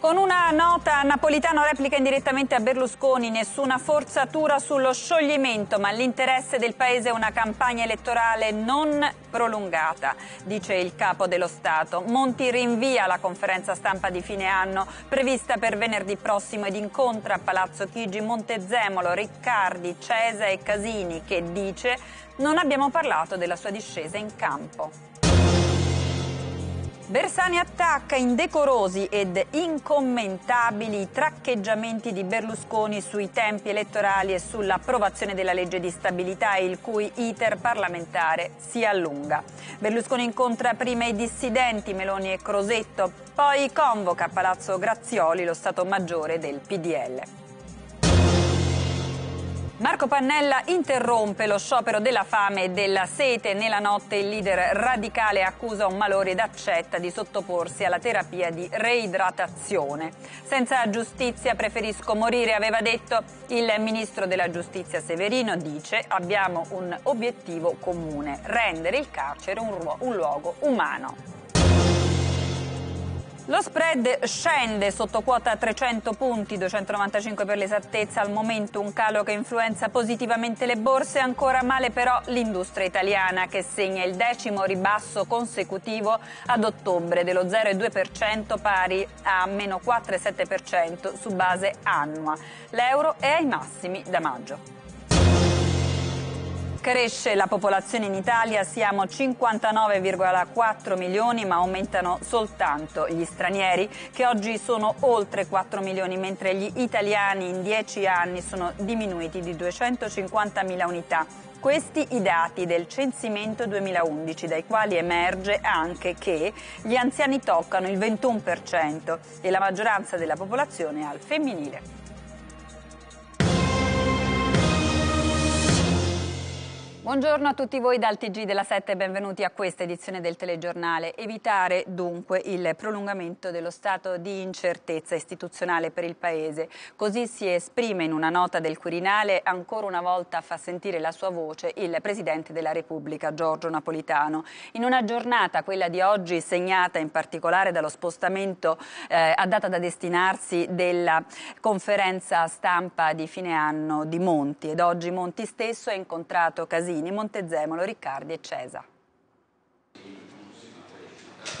Con una nota Napolitano replica indirettamente a Berlusconi, nessuna forzatura sullo scioglimento, ma l'interesse del Paese è una campagna elettorale non prolungata, dice il capo dello Stato. Monti rinvia la conferenza stampa di fine anno prevista per venerdì prossimo ed incontra a Palazzo Chigi Montezemolo, Riccardi, Cesa e Casini che dice non abbiamo parlato della sua discesa in campo. Bersani attacca indecorosi ed incommentabili i traccheggiamenti di Berlusconi sui tempi elettorali e sull'approvazione della legge di stabilità, il cui iter parlamentare si allunga. Berlusconi incontra prima i dissidenti Meloni e Crosetto, poi convoca a Palazzo Grazioli lo Stato Maggiore del PDL. Marco Pannella interrompe lo sciopero della fame e della sete. Nella notte il leader radicale accusa un malore ed accetta di sottoporsi alla terapia di reidratazione. Senza giustizia preferisco morire, aveva detto il ministro della giustizia Severino. Dice abbiamo un obiettivo comune, rendere il carcere un, un luogo umano. Lo spread scende sotto quota 300 punti, 295 per l'esattezza, al momento un calo che influenza positivamente le borse, ancora male però l'industria italiana che segna il decimo ribasso consecutivo ad ottobre dello 0,2% pari a meno 4,7% su base annua. L'euro è ai massimi da maggio. Cresce la popolazione in Italia, siamo 59,4 milioni ma aumentano soltanto gli stranieri che oggi sono oltre 4 milioni mentre gli italiani in 10 anni sono diminuiti di 250 mila unità. Questi i dati del censimento 2011, dai quali emerge anche che gli anziani toccano il 21% e la maggioranza della popolazione al femminile. Buongiorno a tutti voi dal TG della 7 e benvenuti a questa edizione del telegiornale. Evitare dunque il prolungamento dello stato di incertezza istituzionale per il Paese. Così si esprime in una nota del Quirinale, ancora una volta fa sentire la sua voce il Presidente della Repubblica, Giorgio Napolitano. In una giornata, quella di oggi, segnata in particolare dallo spostamento eh, a data da destinarsi della conferenza stampa di fine anno di Monti. Ed oggi Monti stesso ha incontrato Casini Salvini, Montezemolo, Riccardi e Cesa.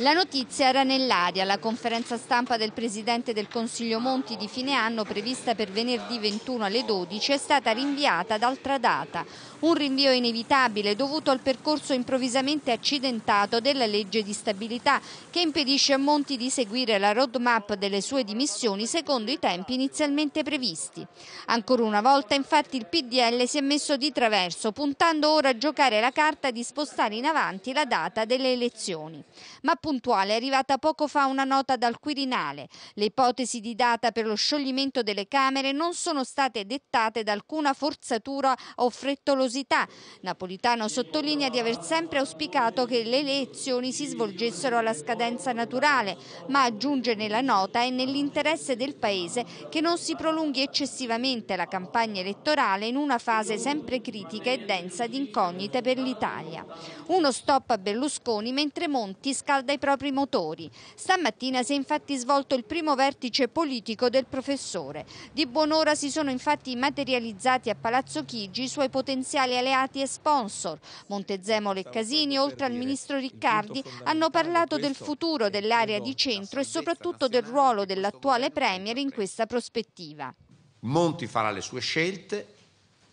La notizia era nell'aria. La conferenza stampa del Presidente del Consiglio Monti di fine anno prevista per venerdì 21 alle 12 è stata rinviata ad altra data. Un rinvio inevitabile dovuto al percorso improvvisamente accidentato della legge di stabilità che impedisce a Monti di seguire la roadmap delle sue dimissioni secondo i tempi inizialmente previsti. Ancora una volta infatti il PDL si è messo di traverso puntando ora a giocare la carta di spostare in avanti la data delle elezioni. Ma puntuale è arrivata poco fa una nota dal Quirinale. Le ipotesi di data per lo scioglimento delle Camere non sono state dettate da alcuna forzatura o frettolosità generosità. Napolitano sottolinea di aver sempre auspicato che le elezioni si svolgessero alla scadenza naturale, ma aggiunge nella nota è nell'interesse del Paese che non si prolunghi eccessivamente la campagna elettorale in una fase sempre critica e densa di incognite per l'Italia. Uno stop a Berlusconi mentre Monti scalda i propri motori. Stamattina si è infatti svolto il primo vertice politico del professore. Di buon'ora si sono infatti materializzati a Palazzo Chigi i suoi potenziali potenziali alleati e sponsor. Montezemolo e Casini, oltre al ministro Riccardi, hanno parlato del futuro dell'area di centro e soprattutto del ruolo dell'attuale Premier in questa prospettiva. Monti farà le sue scelte,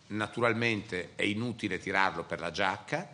naturalmente è inutile tirarlo per la giacca,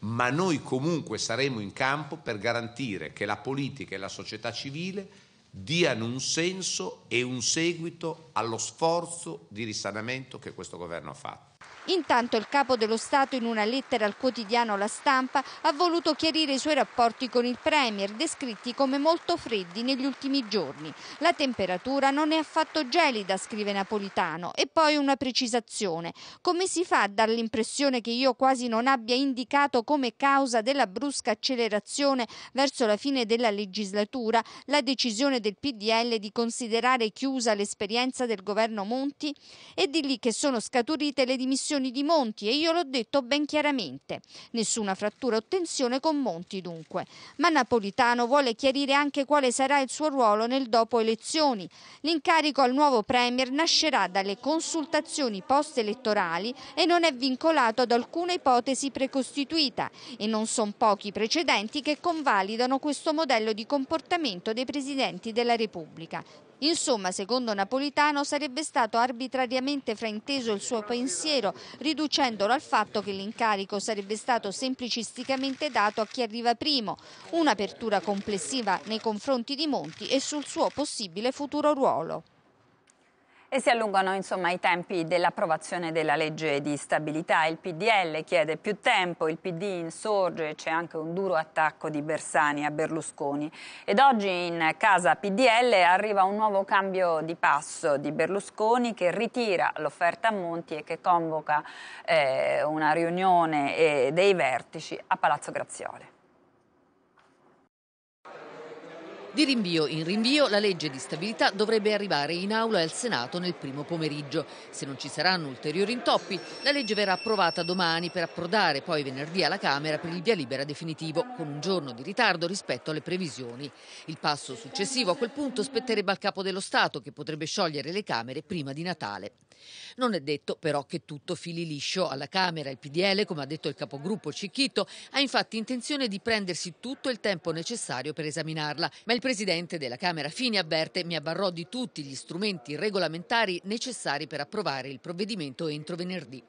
ma noi comunque saremo in campo per garantire che la politica e la società civile diano un senso e un seguito allo sforzo di risanamento che questo governo ha fatto. Intanto il capo dello Stato in una lettera al quotidiano La Stampa ha voluto chiarire i suoi rapporti con il Premier, descritti come molto freddi negli ultimi giorni. La temperatura non è affatto gelida, scrive Napolitano, e poi una precisazione. Come si fa a dare l'impressione che io quasi non abbia indicato come causa della brusca accelerazione verso la fine della legislatura la decisione del PDL di considerare chiusa l'esperienza del governo Monti? È di lì che sono scaturite le dimissioni dimensioni di Monti e io l'ho detto ben chiaramente. Nessuna frattura o tensione con Monti dunque. Ma Napolitano vuole chiarire anche quale sarà il suo ruolo nel dopo elezioni. L'incarico al nuovo Premier nascerà dalle consultazioni post-elettorali e non è vincolato ad alcuna ipotesi precostituita e non sono pochi i precedenti che convalidano questo modello di comportamento dei Presidenti della Repubblica. Insomma, secondo Napolitano, sarebbe stato arbitrariamente frainteso il suo pensiero, riducendolo al fatto che l'incarico sarebbe stato semplicisticamente dato a chi arriva primo, un'apertura complessiva nei confronti di Monti e sul suo possibile futuro ruolo. E si allungano insomma, i tempi dell'approvazione della legge di stabilità. Il PDL chiede più tempo, il PD insorge, c'è anche un duro attacco di Bersani a Berlusconi. Ed oggi in casa PDL arriva un nuovo cambio di passo di Berlusconi che ritira l'offerta a Monti e che convoca eh, una riunione eh, dei vertici a Palazzo Grazioli. Di rinvio in rinvio la legge di stabilità dovrebbe arrivare in aula e al Senato nel primo pomeriggio. Se non ci saranno ulteriori intoppi, la legge verrà approvata domani per approdare poi venerdì alla Camera per il via libera definitivo, con un giorno di ritardo rispetto alle previsioni. Il passo successivo a quel punto spetterebbe al Capo dello Stato che potrebbe sciogliere le Camere prima di Natale. Non è detto però che tutto fili liscio alla Camera. Il PDL, come ha detto il capogruppo Cicchito, ha infatti intenzione di prendersi tutto il tempo necessario per esaminarla. Ma il presidente della Camera Fini avverte mi abbarrò di tutti gli strumenti regolamentari necessari per approvare il provvedimento entro venerdì.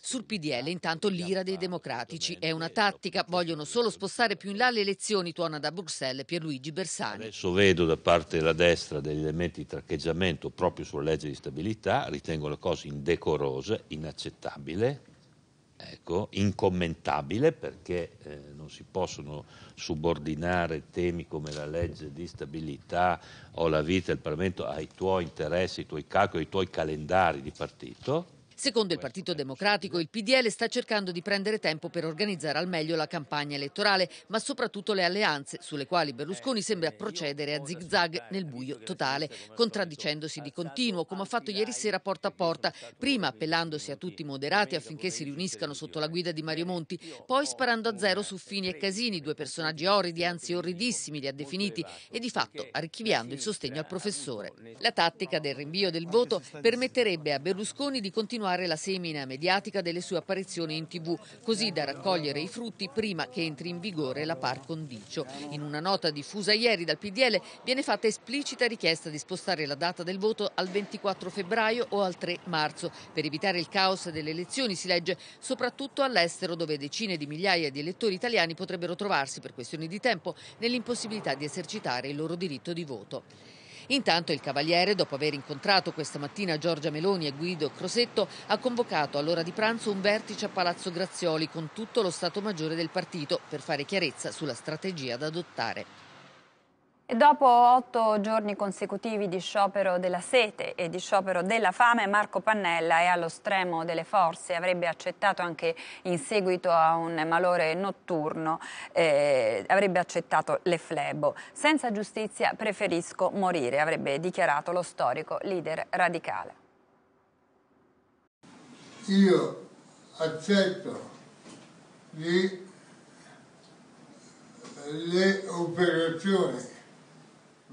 Sul PDL intanto l'ira dei democratici è una tattica, vogliono solo spostare più in là le elezioni, tuona da Bruxelles Pierluigi Bersani. Adesso vedo da parte della destra degli elementi di traccheggiamento proprio sulla legge di stabilità, ritengo le cose indecorose, inaccettabile, ecco, incommentabile perché eh, non si possono subordinare temi come la legge di stabilità o la vita del Parlamento ai tuoi interessi, ai tuoi calcoli, ai tuoi calendari di partito Secondo il Partito Democratico, il PDL sta cercando di prendere tempo per organizzare al meglio la campagna elettorale, ma soprattutto le alleanze, sulle quali Berlusconi eh, sembra procedere a zigzag nel buio totale, contraddicendosi di continuo, come ha fatto ieri sera porta a porta, prima appellandosi a tutti i moderati affinché si riuniscano sotto la guida di Mario Monti, poi sparando a zero su Fini e Casini, due personaggi orridi, anzi orridissimi, li ha definiti, e di fatto archiviando il sostegno al professore. La tattica del rinvio del voto permetterebbe a Berlusconi di continuare continuare la semina mediatica delle sue apparizioni in tv, così da raccogliere i frutti prima che entri in vigore la par condicio. In una nota diffusa ieri dal PDL viene fatta esplicita richiesta di spostare la data del voto al 24 febbraio o al 3 marzo. Per evitare il caos delle elezioni si legge soprattutto all'estero dove decine di migliaia di elettori italiani potrebbero trovarsi per questioni di tempo nell'impossibilità di esercitare il loro diritto di voto. Intanto il Cavaliere, dopo aver incontrato questa mattina Giorgia Meloni e Guido Crosetto, ha convocato all'ora di pranzo un vertice a Palazzo Grazioli con tutto lo Stato Maggiore del partito per fare chiarezza sulla strategia da adottare. Dopo otto giorni consecutivi di sciopero della sete e di sciopero della fame, Marco Pannella è allo stremo delle forze, avrebbe accettato anche in seguito a un malore notturno, eh, avrebbe accettato le flebo. Senza giustizia preferisco morire, avrebbe dichiarato lo storico leader radicale. Io accetto le, le operazioni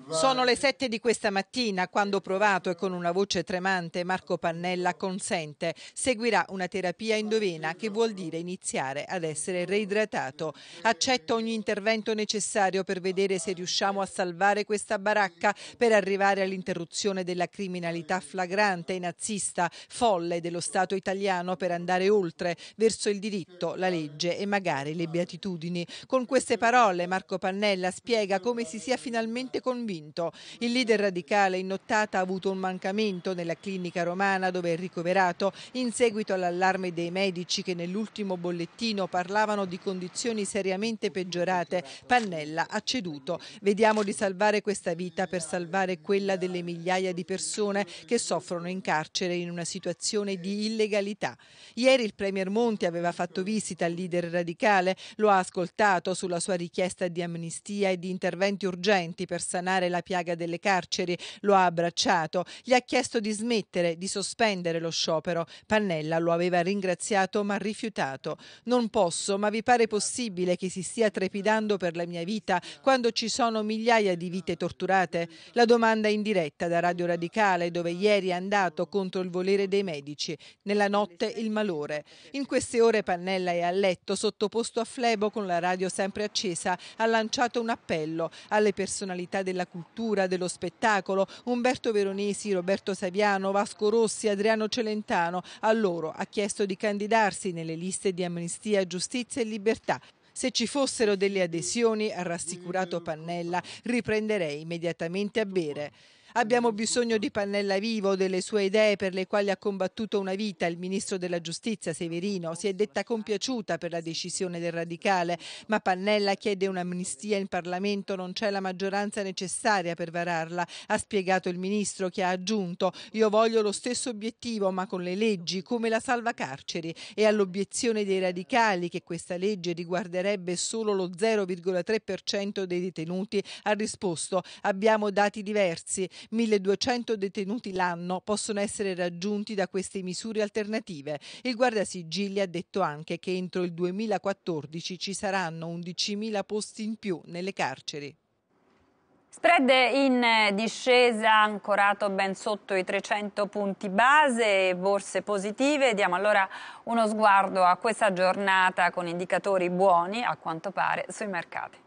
sono le sette di questa mattina quando provato e con una voce tremante Marco Pannella consente. Seguirà una terapia indovena che vuol dire iniziare ad essere reidratato. Accetto ogni intervento necessario per vedere se riusciamo a salvare questa baracca per arrivare all'interruzione della criminalità flagrante e nazista, folle dello Stato italiano per andare oltre, verso il diritto, la legge e magari le beatitudini. Con queste parole Marco Pannella spiega come si sia finalmente convinto convinto. Il leader radicale in nottata ha avuto un mancamento nella clinica romana dove è ricoverato in seguito all'allarme dei medici che nell'ultimo bollettino parlavano di condizioni seriamente peggiorate. Pannella ha ceduto. Vediamo di salvare questa vita per salvare quella delle migliaia di persone che soffrono in carcere in una situazione di illegalità. Ieri il Premier Monti aveva fatto visita al leader radicale, lo ha ascoltato sulla sua richiesta di amnistia e di interventi urgenti per sanare contrastare la piaga delle carceri, lo ha abbracciato, gli ha chiesto di smettere, di sospendere lo sciopero. Pannella lo aveva ringraziato ma rifiutato. Non posso, ma vi pare possibile che si stia trepidando per la mia vita quando ci sono migliaia di vite torturate? La domanda in diretta da Radio Radicale dove ieri è andato contro il volere dei medici. Nella notte il malore. In queste ore Pannella è a letto, sottoposto a flebo con la radio sempre accesa, ha lanciato un appello alle personalità della cultura cultura dello spettacolo, Umberto Veronesi, Roberto Saviano, Vasco Rossi, Adriano Celentano. A loro ha chiesto di candidarsi nelle liste di Amnistia, Giustizia e Libertà. Se ci fossero delle adesioni, ha rassicurato Pannella, riprenderei immediatamente a bere. Abbiamo bisogno di Pannella vivo, delle sue idee per le quali ha combattuto una vita. Il ministro della giustizia Severino si è detta compiaciuta per la decisione del radicale, ma Pannella chiede un'amnistia in Parlamento, non c'è la maggioranza necessaria per vararla, ha spiegato il ministro che ha aggiunto io voglio lo stesso obiettivo ma con le leggi come la salva carceri e all'obiezione dei radicali che questa legge riguarderebbe solo lo 0,3% dei detenuti ha risposto abbiamo dati diversi, 1200 detenuti l'anno possono essere raggiunti da queste misure alternative. Il guardasigilli ha detto anche che entro il 2014 ci saranno 11.000 posti in più nelle carceri. Spread in eh, discesa, ancorato ben sotto i 300 punti base, borse positive. Diamo allora uno sguardo a questa giornata con indicatori buoni, a quanto pare, sui mercati.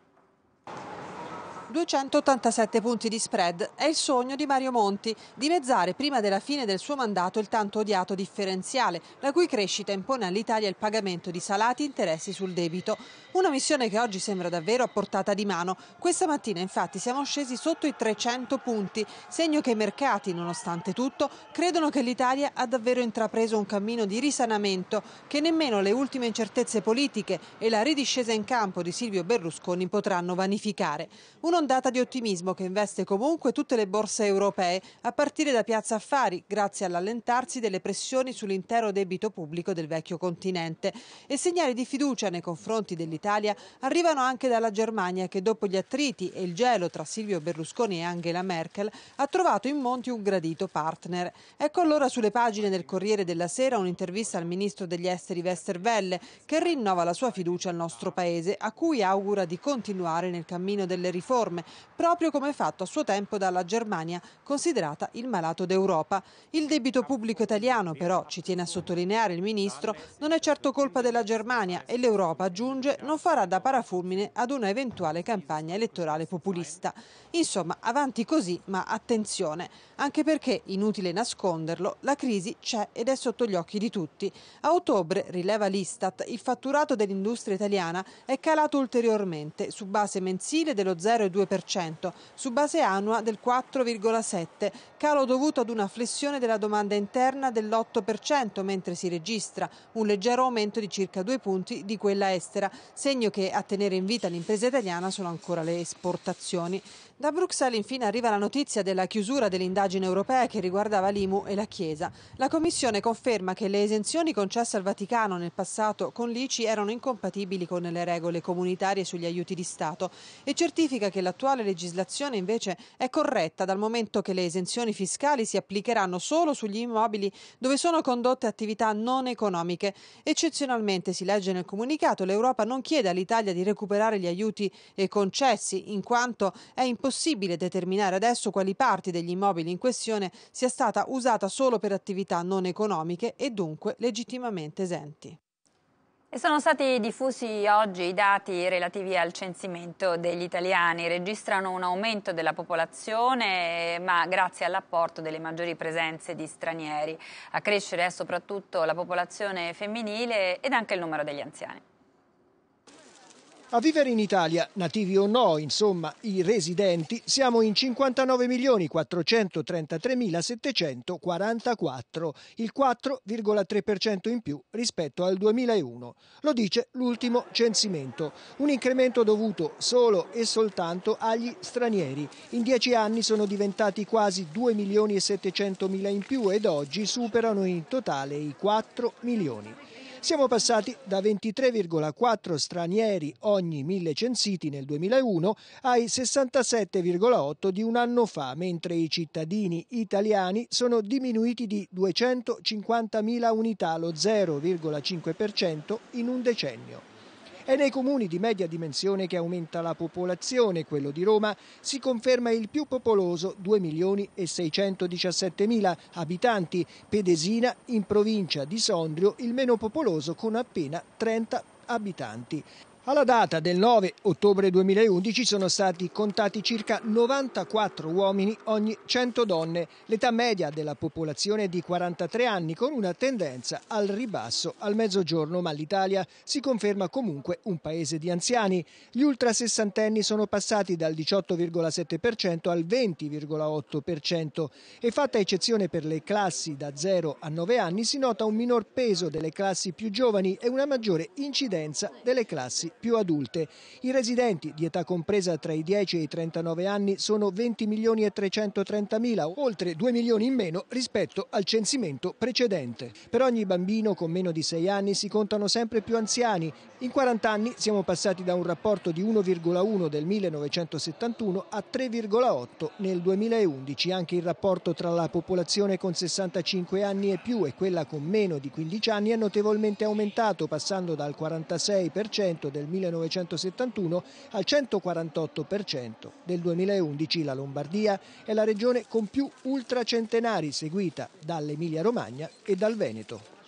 287 punti di spread è il sogno di Mario Monti, dimezzare prima della fine del suo mandato il tanto odiato differenziale, la cui crescita impone all'Italia il pagamento di salati interessi sul debito. Una missione che oggi sembra davvero a portata di mano. Questa mattina infatti siamo scesi sotto i 300 punti, segno che i mercati, nonostante tutto, credono che l'Italia ha davvero intrapreso un cammino di risanamento che nemmeno le ultime incertezze politiche e la ridiscesa in campo di Silvio Berlusconi potranno vanificare. Uno Un'ondata di ottimismo che investe comunque tutte le borse europee, a partire da Piazza Affari, grazie all'allentarsi delle pressioni sull'intero debito pubblico del vecchio continente. E segnali di fiducia nei confronti dell'Italia arrivano anche dalla Germania, che dopo gli attriti e il gelo tra Silvio Berlusconi e Angela Merkel ha trovato in Monti un gradito partner. Ecco allora sulle pagine del Corriere della Sera un'intervista al ministro degli esteri Westerwelle, che rinnova la sua fiducia al nostro paese, a cui augura di continuare nel cammino delle riforme norme, proprio come fatto a suo tempo dalla Germania, considerata il malato d'Europa. Il debito pubblico italiano, però, ci tiene a sottolineare il Ministro, non è certo colpa della Germania e l'Europa, aggiunge, non farà da parafulmine ad una eventuale campagna elettorale populista. Insomma, avanti così, ma attenzione, anche perché, inutile nasconderlo, la crisi c'è ed è sotto gli occhi di tutti. A ottobre, rileva l'Istat, il fatturato dell'industria italiana è calato ulteriormente su base mensile dello 0,2% 2,2%, su base annua del 4,7%, calo dovuto ad una flessione della domanda interna dell'8%, mentre si registra un leggero aumento di circa due punti di quella estera, segno che a tenere in vita l'impresa italiana sono ancora le esportazioni. Da Bruxelles infine arriva la notizia della chiusura dell'indagine europea che riguardava l'IMU e la Chiesa. La Commissione conferma che le esenzioni concesse al Vaticano nel passato con l'ICI erano incompatibili con le regole comunitarie sugli aiuti di Stato e certifica che la l'attuale legislazione invece è corretta dal momento che le esenzioni fiscali si applicheranno solo sugli immobili dove sono condotte attività non economiche. Eccezionalmente, si legge nel comunicato, l'Europa non chiede all'Italia di recuperare gli aiuti e concessi, in quanto è impossibile determinare adesso quali parti degli immobili in questione sia stata usata solo per attività non economiche e dunque legittimamente esenti. E sono stati diffusi oggi i dati relativi al censimento degli italiani. Registrano un aumento della popolazione, ma grazie all'apporto delle maggiori presenze di stranieri. A crescere è soprattutto la popolazione femminile ed anche il numero degli anziani. A vivere in Italia, nativi o no, insomma, i residenti, siamo in 59.433.744, il 4,3% in più rispetto al 2001. Lo dice l'ultimo censimento, un incremento dovuto solo e soltanto agli stranieri. In dieci anni sono diventati quasi 2.700.000 in più ed oggi superano in totale i 4 milioni. Siamo passati da 23,4 stranieri ogni 1000 censiti nel 2001 ai 67,8 di un anno fa, mentre i cittadini italiani sono diminuiti di 250.000 unità, lo 0,5% in un decennio. È nei comuni di media dimensione che aumenta la popolazione, quello di Roma si conferma il più popoloso, 2 milioni e 617 mila abitanti, Pedesina in provincia di Sondrio il meno popoloso con appena 30 abitanti. Alla data del 9 ottobre 2011 sono stati contati circa 94 uomini ogni 100 donne. L'età media della popolazione è di 43 anni con una tendenza al ribasso al mezzogiorno, ma l'Italia si conferma comunque un paese di anziani. Gli ultrasessantenni sono passati dal 18,7% al 20,8% e fatta eccezione per le classi da 0 a 9 anni si nota un minor peso delle classi più giovani e una maggiore incidenza delle classi più adulte. I residenti di età compresa tra i 10 e i 39 anni sono 20 milioni e 330 mila, oltre 2 milioni in meno rispetto al censimento precedente. Per ogni bambino con meno di 6 anni si contano sempre più anziani. In 40 anni siamo passati da un rapporto di 1,1 del 1971 a 3,8 nel 2011. Anche il rapporto tra la popolazione con 65 anni e più e quella con meno di 15 anni è notevolmente aumentato, passando dal 46% del del 1971 al 148% del 2011 la Lombardia è la regione con più ultracentenari seguita dall'Emilia Romagna e dal Veneto.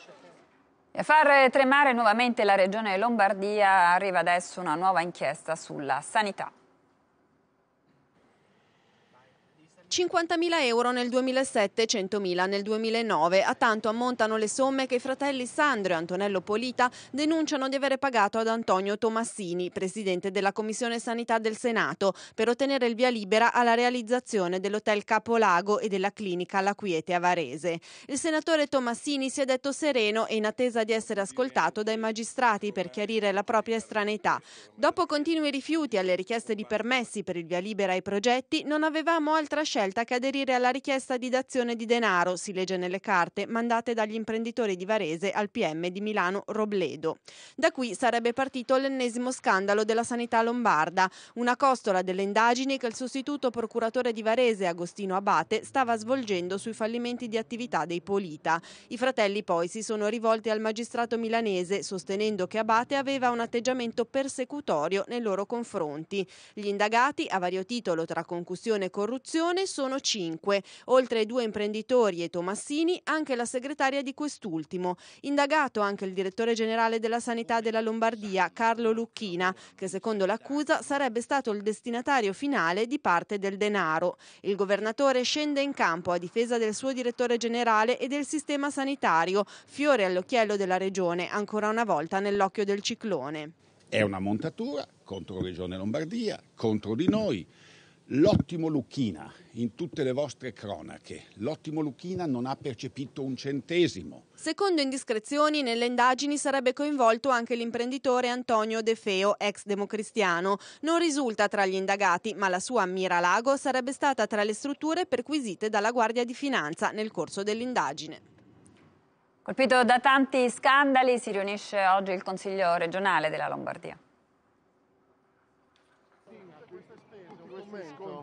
A far tremare nuovamente la regione Lombardia arriva adesso una nuova inchiesta sulla sanità. 50.000 euro nel 2007 e 100.000 nel 2009. A tanto ammontano le somme che i fratelli Sandro e Antonello Polita denunciano di avere pagato ad Antonio Tomassini, presidente della Commissione Sanità del Senato, per ottenere il via libera alla realizzazione dell'hotel Capolago e della clinica La Quiete a Varese. Il senatore Tomassini si è detto sereno e in attesa di essere ascoltato dai magistrati per chiarire la propria estraneità. Dopo continui rifiuti alle richieste di permessi per il via libera ai progetti, non avevamo altra scelta scelta che aderire alla richiesta di dazione di denaro, si legge nelle carte, mandate dagli imprenditori di Varese al PM di Milano Robledo. Da qui sarebbe partito l'ennesimo scandalo della sanità lombarda, una costola delle indagini che il sostituto procuratore di Varese Agostino Abate stava svolgendo sui fallimenti di attività dei Polita. I fratelli poi si sono rivolti al magistrato milanese sostenendo che Abate aveva un atteggiamento persecutorio nei loro confronti. Gli indagati, a vario titolo tra concussione e corruzione, sono cinque. Oltre ai due imprenditori e Tomassini, anche la segretaria di quest'ultimo. Indagato anche il direttore generale della Sanità della Lombardia, Carlo Lucchina, che secondo l'accusa sarebbe stato il destinatario finale di parte del denaro. Il governatore scende in campo a difesa del suo direttore generale e del sistema sanitario, fiore all'occhiello della regione, ancora una volta nell'occhio del ciclone. È una montatura contro Regione Lombardia, contro di noi. L'ottimo Lucchina, in tutte le vostre cronache, l'ottimo Lucchina non ha percepito un centesimo. Secondo indiscrezioni, nelle indagini sarebbe coinvolto anche l'imprenditore Antonio De Feo, ex democristiano. Non risulta tra gli indagati, ma la sua Miralago sarebbe stata tra le strutture perquisite dalla Guardia di Finanza nel corso dell'indagine. Colpito da tanti scandali, si riunisce oggi il Consiglio regionale della Lombardia.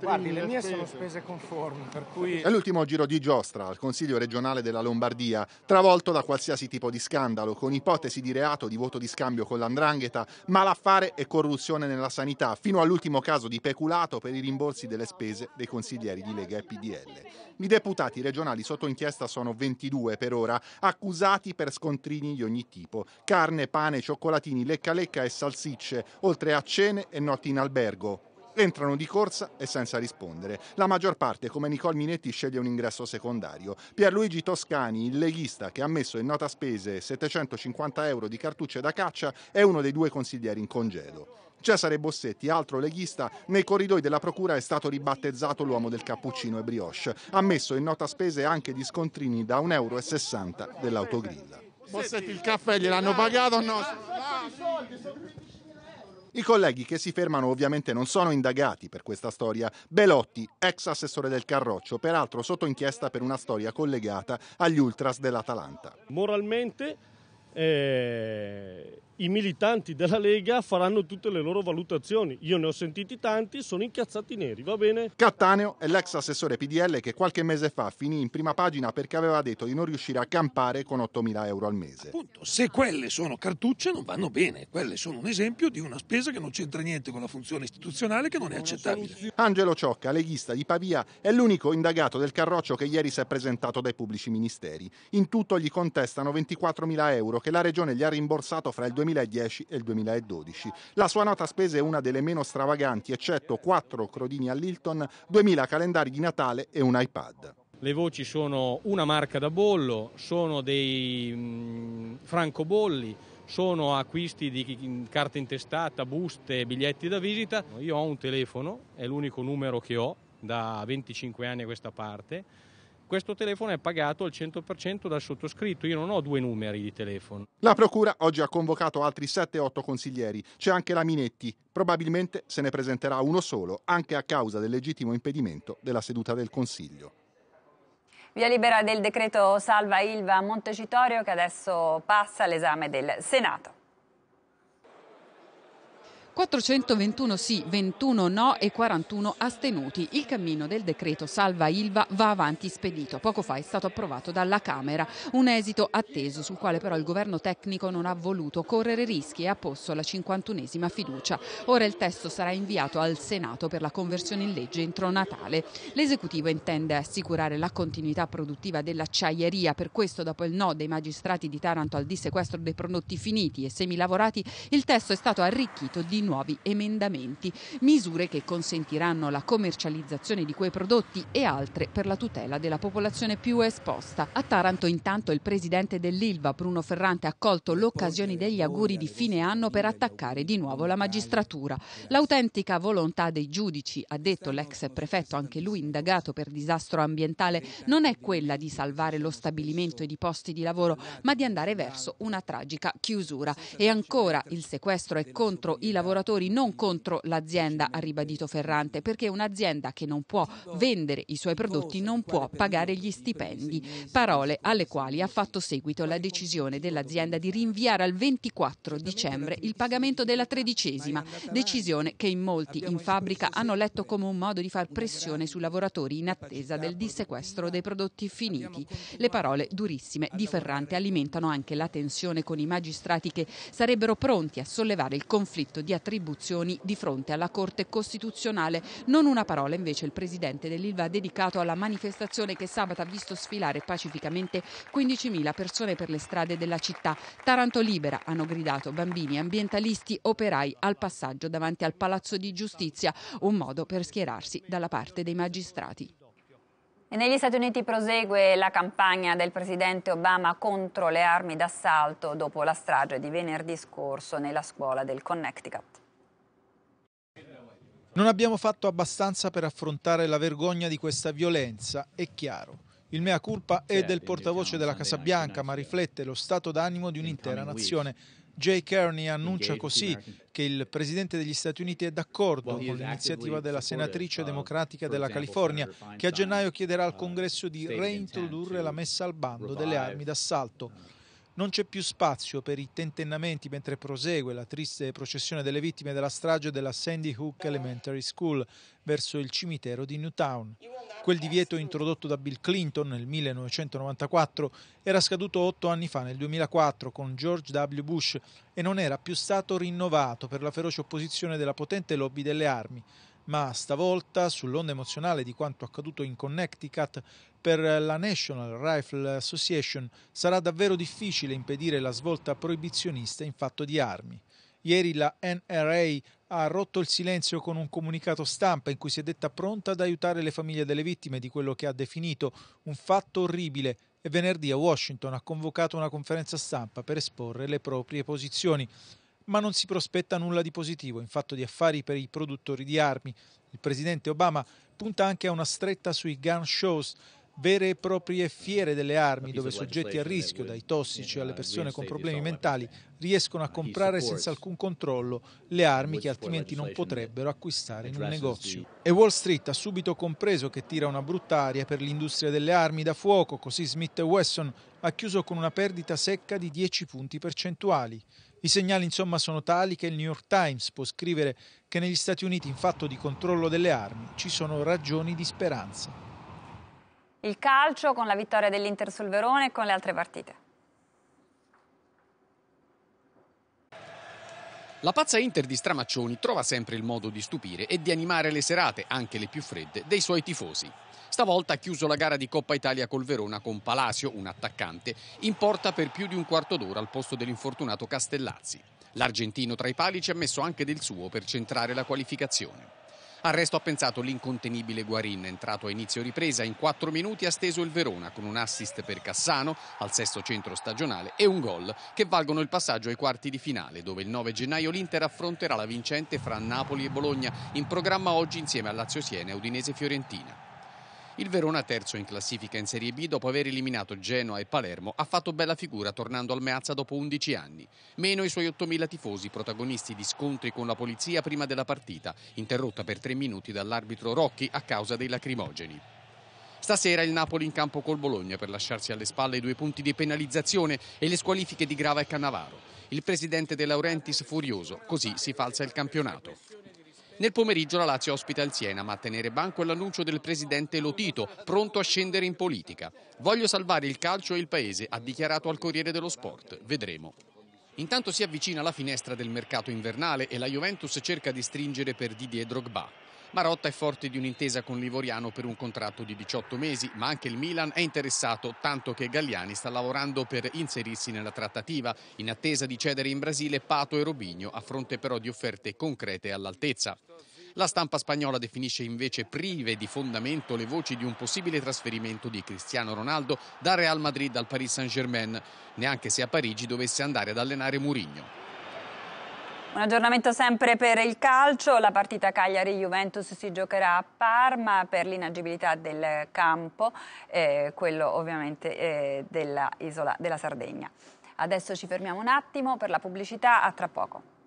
Guardi, le mie sono spese conformi. Cui... È l'ultimo giro di giostra al Consiglio regionale della Lombardia, travolto da qualsiasi tipo di scandalo, con ipotesi di reato di voto di scambio con l'andrangheta, malaffare e corruzione nella sanità, fino all'ultimo caso di peculato per i rimborsi delle spese dei consiglieri di Lega e PDL. I deputati regionali sotto inchiesta sono 22 per ora, accusati per scontrini di ogni tipo, carne, pane, cioccolatini, lecca lecca e salsicce, oltre a cene e notti in albergo. Entrano di corsa e senza rispondere. La maggior parte, come Nicole Minetti, sceglie un ingresso secondario. Pierluigi Toscani, il leghista che ha messo in nota spese 750 euro di cartucce da caccia, è uno dei due consiglieri in congedo. Cesare Bossetti, altro leghista, nei corridoi della procura è stato ribattezzato l'uomo del cappuccino e brioche. Ha messo in nota spese anche di scontrini da 1,60 euro dell'autogrilla. Bossetti, il caffè gliel'hanno pagato o no? I colleghi che si fermano ovviamente non sono indagati per questa storia. Belotti, ex assessore del Carroccio, peraltro sotto inchiesta per una storia collegata agli ultras dell'Atalanta. Moralmente eh, i militanti della Lega faranno tutte le loro valutazioni. Io ne ho sentiti tanti, sono incazzati neri, va bene? Cattaneo è l'ex assessore PDL che qualche mese fa finì in prima pagina perché aveva detto di non riuscire a campare con 8.000 euro al mese. Appunto, se quelle sono cartucce non vanno bene, quelle sono un esempio di una spesa che non c'entra niente con la funzione istituzionale che non è accettabile. Angelo Ciocca, leghista di Pavia, è l'unico indagato del carroccio che ieri si è presentato dai pubblici ministeri. In tutto gli contestano 24.000 euro che la regione gli ha rimborsato fra il 2000 2010 e il 2012. La sua nota spesa è una delle meno stravaganti, eccetto quattro crodini all'Hilton, 2000 calendari di Natale e un iPad. Le voci sono una marca da bollo, sono dei mh, mm, francobolli, sono acquisti di mm, carta intestata, buste, biglietti da visita. Io ho un telefono, è l'unico numero che ho da 25 anni a questa parte questo telefono è pagato al 100% dal sottoscritto, io non ho due numeri di telefono. La Procura oggi ha convocato altri 7-8 consiglieri, c'è anche la Minetti, probabilmente se ne presenterà uno solo, anche a causa del legittimo impedimento della seduta del Consiglio. Via libera del decreto Salva Ilva Montecitorio che adesso passa all'esame del Senato. 421 sì, 21 no e 41 astenuti. Il cammino del decreto Salva Ilva va avanti spedito. Poco fa è stato approvato dalla Camera. Un esito atteso sul quale però il governo tecnico non ha voluto correre rischi e ha posto la 51esima fiducia. Ora il testo sarà inviato al Senato per la conversione in legge entro Natale. L'esecutivo intende assicurare la continuità produttiva dell'acciaieria. Per questo, dopo il no dei magistrati di Taranto al dissequestro dei prodotti finiti e semilavorati, il testo è stato arricchito di nuovi emendamenti, misure che consentiranno la commercializzazione di quei prodotti e altre per la tutela della popolazione più esposta. A Taranto intanto il presidente dell'Ilva, Bruno Ferrante, ha colto l'occasione degli auguri di fine anno per attaccare di nuovo la magistratura. L'autentica volontà dei giudici, ha detto l'ex prefetto, anche lui indagato per disastro ambientale, non è quella di salvare lo stabilimento ed i posti di lavoro, ma di andare verso una tragica chiusura. E ancora il sequestro è contro i lavoratori lavoratori, non contro l'azienda, ha ribadito Ferrante, perché un'azienda che non può vendere i suoi prodotti non può pagare gli stipendi, parole alle quali ha fatto seguito la decisione dell'azienda di rinviare al 24 dicembre il pagamento della tredicesima, decisione che in molti in fabbrica hanno letto come un modo di far pressione sui lavoratori in attesa del dissequestro dei prodotti finiti. Le parole durissime di Ferrante alimentano anche la tensione con i magistrati che sarebbero pronti a sollevare il conflitto di attività attribuzioni di fronte alla Corte Costituzionale. Non una parola invece il presidente dell'Ilva ha dedicato alla manifestazione che sabato ha visto sfilare pacificamente 15.000 persone per le strade della città. Taranto libera, hanno gridato bambini, ambientalisti, operai al passaggio davanti al Palazzo di Giustizia, un modo per schierarsi dalla parte dei magistrati. E negli Stati Uniti prosegue la campagna del presidente Obama contro le armi d'assalto dopo la strage di venerdì scorso nella scuola del Connecticut. Non abbiamo fatto abbastanza per affrontare la vergogna di questa violenza, è chiaro. Il mea culpa è eh, del portavoce della Casa Bianca, ma riflette lo stato d'animo di un'intera nazione. Jay Kearney annuncia così che il Presidente degli Stati Uniti è d'accordo con l'iniziativa della senatrice democratica della California, che a gennaio chiederà al uh, Congresso di reintrodurre la messa al bando delle armi d'assalto. Non c'è più spazio per i tentennamenti mentre prosegue la triste processione delle vittime della strage della Sandy Hook Elementary School verso il cimitero di Newtown. Quel divieto introdotto da Bill Clinton nel 1994 era scaduto otto anni fa, nel 2004, con George W. Bush e non era più stato rinnovato per la feroce opposizione della potente lobby delle armi ma stavolta sull'onda emozionale di quanto accaduto in Connecticut per la National Rifle Association sarà davvero difficile impedire la svolta proibizionista in fatto di armi. Ieri la NRA ha rotto il silenzio con un comunicato stampa in cui si è detta pronta ad aiutare le famiglie delle vittime di quello che ha definito un fatto orribile e venerdì a Washington ha convocato una conferenza stampa per esporre le proprie posizioni ma non si prospetta nulla di positivo in fatto di affari per i produttori di armi. Il presidente Obama punta anche a una stretta sui gun shows, vere e proprie fiere delle armi dove soggetti a rischio, dai tossici alle persone con problemi mentali, riescono a comprare senza alcun controllo le armi che altrimenti non potrebbero acquistare in un negozio. E Wall Street ha subito compreso che tira una brutta aria per l'industria delle armi da fuoco, così Smith Wesson ha chiuso con una perdita secca di 10 punti percentuali. I segnali insomma sono tali che il New York Times può scrivere che negli Stati Uniti in fatto di controllo delle armi ci sono ragioni di speranza. Il calcio con la vittoria dell'Inter sul Verone e con le altre partite. La pazza Inter di Stramaccioni trova sempre il modo di stupire e di animare le serate, anche le più fredde, dei suoi tifosi. Stavolta ha chiuso la gara di Coppa Italia col Verona con Palacio, un attaccante, in porta per più di un quarto d'ora al posto dell'infortunato Castellazzi. L'argentino tra i pali ci ha messo anche del suo per centrare la qualificazione. Al resto ha pensato l'incontenibile Guarin, entrato a inizio ripresa, in quattro minuti ha steso il Verona con un assist per Cassano al sesto centro stagionale e un gol che valgono il passaggio ai quarti di finale, dove il 9 gennaio l'Inter affronterà la vincente fra Napoli e Bologna, in programma oggi insieme a Lazio Siena e Udinese Fiorentina. Il Verona, terzo in classifica in Serie B dopo aver eliminato Genoa e Palermo, ha fatto bella figura tornando al Meazza dopo 11 anni. Meno i suoi 8.000 tifosi, protagonisti di scontri con la polizia prima della partita, interrotta per tre minuti dall'arbitro Rocchi a causa dei lacrimogeni. Stasera il Napoli in campo col Bologna per lasciarsi alle spalle i due punti di penalizzazione e le squalifiche di Grava e Cannavaro. Il presidente De Laurentiis furioso, così si falsa il campionato. Nel pomeriggio la Lazio ospita il Siena, ma a tenere banco è l'annuncio del presidente Lotito, pronto a scendere in politica. Voglio salvare il calcio e il paese, ha dichiarato al Corriere dello Sport. Vedremo. Intanto si avvicina la finestra del mercato invernale e la Juventus cerca di stringere per Didier Drogba. Marotta è forte di un'intesa con Livoriano per un contratto di 18 mesi, ma anche il Milan è interessato, tanto che Galliani sta lavorando per inserirsi nella trattativa, in attesa di cedere in Brasile Pato e Robigno, a fronte però di offerte concrete all'altezza. La stampa spagnola definisce invece prive di fondamento le voci di un possibile trasferimento di Cristiano Ronaldo da Real Madrid al Paris Saint-Germain, neanche se a Parigi dovesse andare ad allenare Mourinho. Un aggiornamento sempre per il calcio, la partita Cagliari-Juventus si giocherà a Parma per l'inagibilità del campo, eh, quello ovviamente eh, della della Sardegna. Adesso ci fermiamo un attimo per la pubblicità, a tra poco.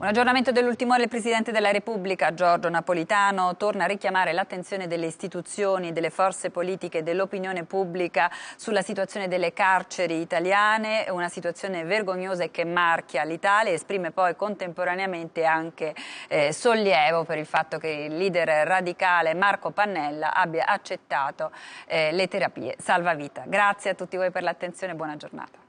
Un aggiornamento dell'ultimo ora. Il Presidente della Repubblica, Giorgio Napolitano, torna a richiamare l'attenzione delle istituzioni, delle forze politiche e dell'opinione pubblica sulla situazione delle carceri italiane, una situazione vergognosa che marchia l'Italia. Esprime poi contemporaneamente anche eh, sollievo per il fatto che il leader radicale Marco Pannella abbia accettato eh, le terapie salvavita. Grazie a tutti voi per l'attenzione e buona giornata.